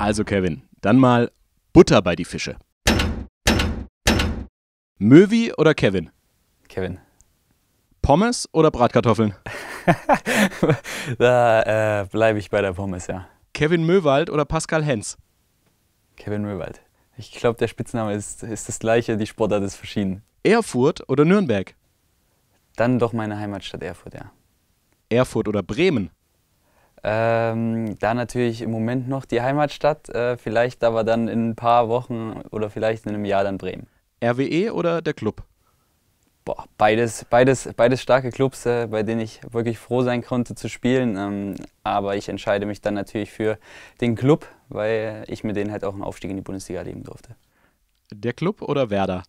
Also Kevin, dann mal Butter bei die Fische. Möwi oder Kevin? Kevin. Pommes oder Bratkartoffeln? da äh, bleibe ich bei der Pommes, ja. Kevin Möwald oder Pascal Hens? Kevin Möwald. Ich glaube, der Spitzname ist, ist das gleiche, die Sportart ist verschieden. Erfurt oder Nürnberg? Dann doch meine Heimatstadt Erfurt, ja. Erfurt oder Bremen? Ähm, da natürlich im Moment noch die Heimatstadt, äh, vielleicht aber dann in ein paar Wochen oder vielleicht in einem Jahr dann Bremen. RWE oder der Club? Boah, beides, beides, beides starke Clubs, äh, bei denen ich wirklich froh sein konnte zu spielen. Ähm, aber ich entscheide mich dann natürlich für den Club, weil ich mit denen halt auch einen Aufstieg in die Bundesliga erleben durfte. Der Club oder Werder?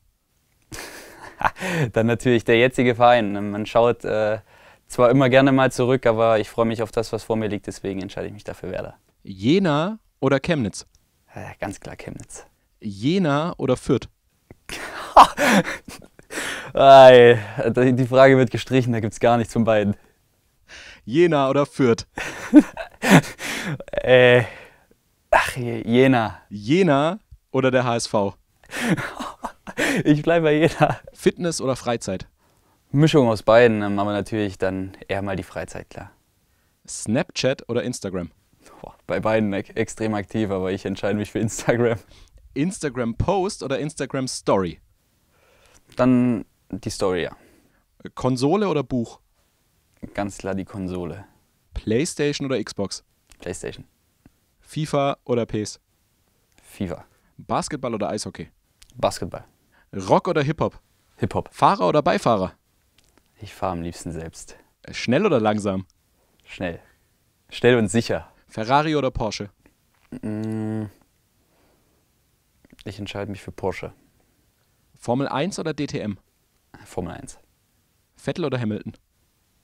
dann natürlich der jetzige Verein. Man schaut. Äh, zwar immer gerne mal zurück, aber ich freue mich auf das, was vor mir liegt, deswegen entscheide ich mich dafür Werder. Jena oder Chemnitz? Ja, ganz klar Chemnitz. Jena oder Fürth? Die Frage wird gestrichen, da gibt es gar nichts von beiden. Jena oder Fürth? äh, ach, Jena. Jena oder der HSV? ich bleibe bei Jena. Fitness oder Freizeit? Mischung aus beiden, dann machen wir natürlich dann eher mal die Freizeit, klar. Snapchat oder Instagram? Boah, bei beiden extrem aktiv, aber ich entscheide mich für Instagram. Instagram Post oder Instagram Story? Dann die Story, ja. Konsole oder Buch? Ganz klar die Konsole. PlayStation oder Xbox? PlayStation. FIFA oder PES? FIFA. Basketball oder Eishockey? Basketball. Rock oder Hip-Hop? Hip-Hop. Fahrer oder Beifahrer? Ich fahre am liebsten selbst. Schnell oder langsam? Schnell. Schnell und sicher. Ferrari oder Porsche? Mm. Ich entscheide mich für Porsche. Formel 1 oder DTM? Formel 1. Vettel oder Hamilton?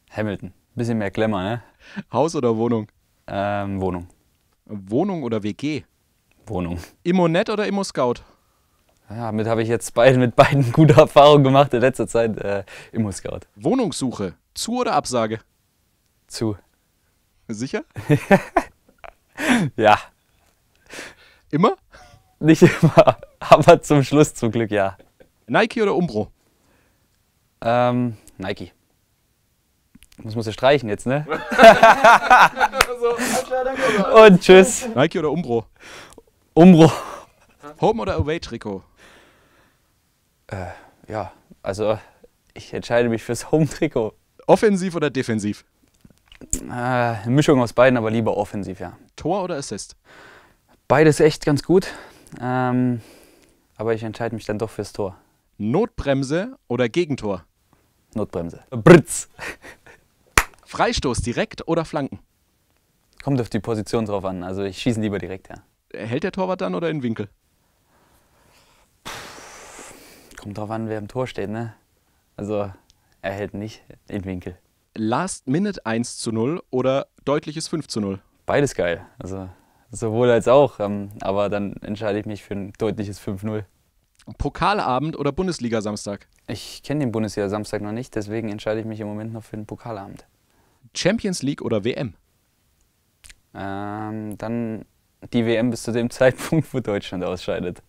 Hamilton. Bisschen mehr Glamour, ne? Haus oder Wohnung? Ähm, Wohnung. Wohnung oder WG? Wohnung. Immonet oder Immo Scout? Ja, damit habe ich jetzt beide, mit beiden gute Erfahrungen gemacht in letzter Zeit äh, im Scout. Wohnungssuche, zu oder Absage? Zu. Sicher? ja. Immer? Nicht immer, aber zum Schluss zum Glück ja. Nike oder Umbro? Ähm, Nike. Das muss ja streichen jetzt, ne? Und tschüss. Nike oder Umbro? Umbro. Home oder Away Trikot? Äh, ja, also ich entscheide mich fürs Home-Trikot. Offensiv oder defensiv? Äh, eine Mischung aus beiden, aber lieber offensiv, ja. Tor oder Assist? Beides echt ganz gut. Ähm, aber ich entscheide mich dann doch fürs Tor. Notbremse oder Gegentor? Notbremse. Britz! Freistoß direkt oder Flanken? Kommt auf die Position drauf an. Also ich schieße lieber direkt, ja. Hält der Torwart dann oder in Winkel? Kommt drauf an, wer im Tor steht, ne? Also er hält nicht den Winkel. Last Minute 1 zu 0 oder deutliches 5 zu 0? Beides geil. Also sowohl als auch. Ähm, aber dann entscheide ich mich für ein deutliches 5-0. Pokalabend oder Bundesliga Samstag? Ich kenne den Bundesliga Samstag noch nicht, deswegen entscheide ich mich im Moment noch für den Pokalabend. Champions League oder WM? Ähm, dann die WM bis zu dem Zeitpunkt, wo Deutschland ausscheidet.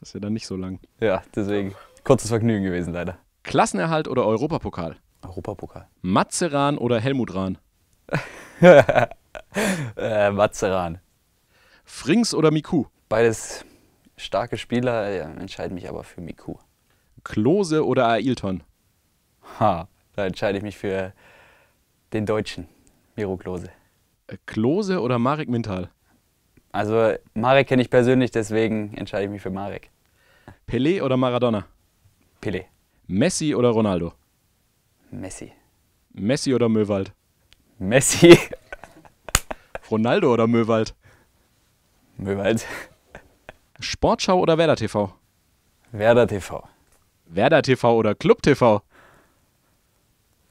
Das ist ja dann nicht so lang. Ja, deswegen. Kurzes Vergnügen gewesen, leider. Klassenerhalt oder Europapokal? Europapokal. Matzeran oder Helmut Rahn? äh, Matzeran. Frings oder Miku? Beides starke Spieler, ja, entscheide mich aber für Miku. Klose oder Ailton? Ha, da entscheide ich mich für den Deutschen, Miro Klose. Äh, Klose oder Marek Mintal? Also Marek kenne ich persönlich, deswegen entscheide ich mich für Marek. Pelé oder Maradona? Pelé. Messi oder Ronaldo? Messi. Messi oder Möwald? Messi. Ronaldo oder Möwald? Möwald. Sportschau oder Werder TV? Werder TV. Werder TV oder Club TV?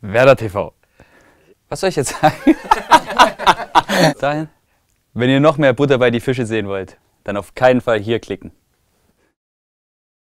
Werder TV. Was soll ich jetzt sagen? Dahin. Wenn ihr noch mehr Butter bei die Fische sehen wollt, dann auf keinen Fall hier klicken.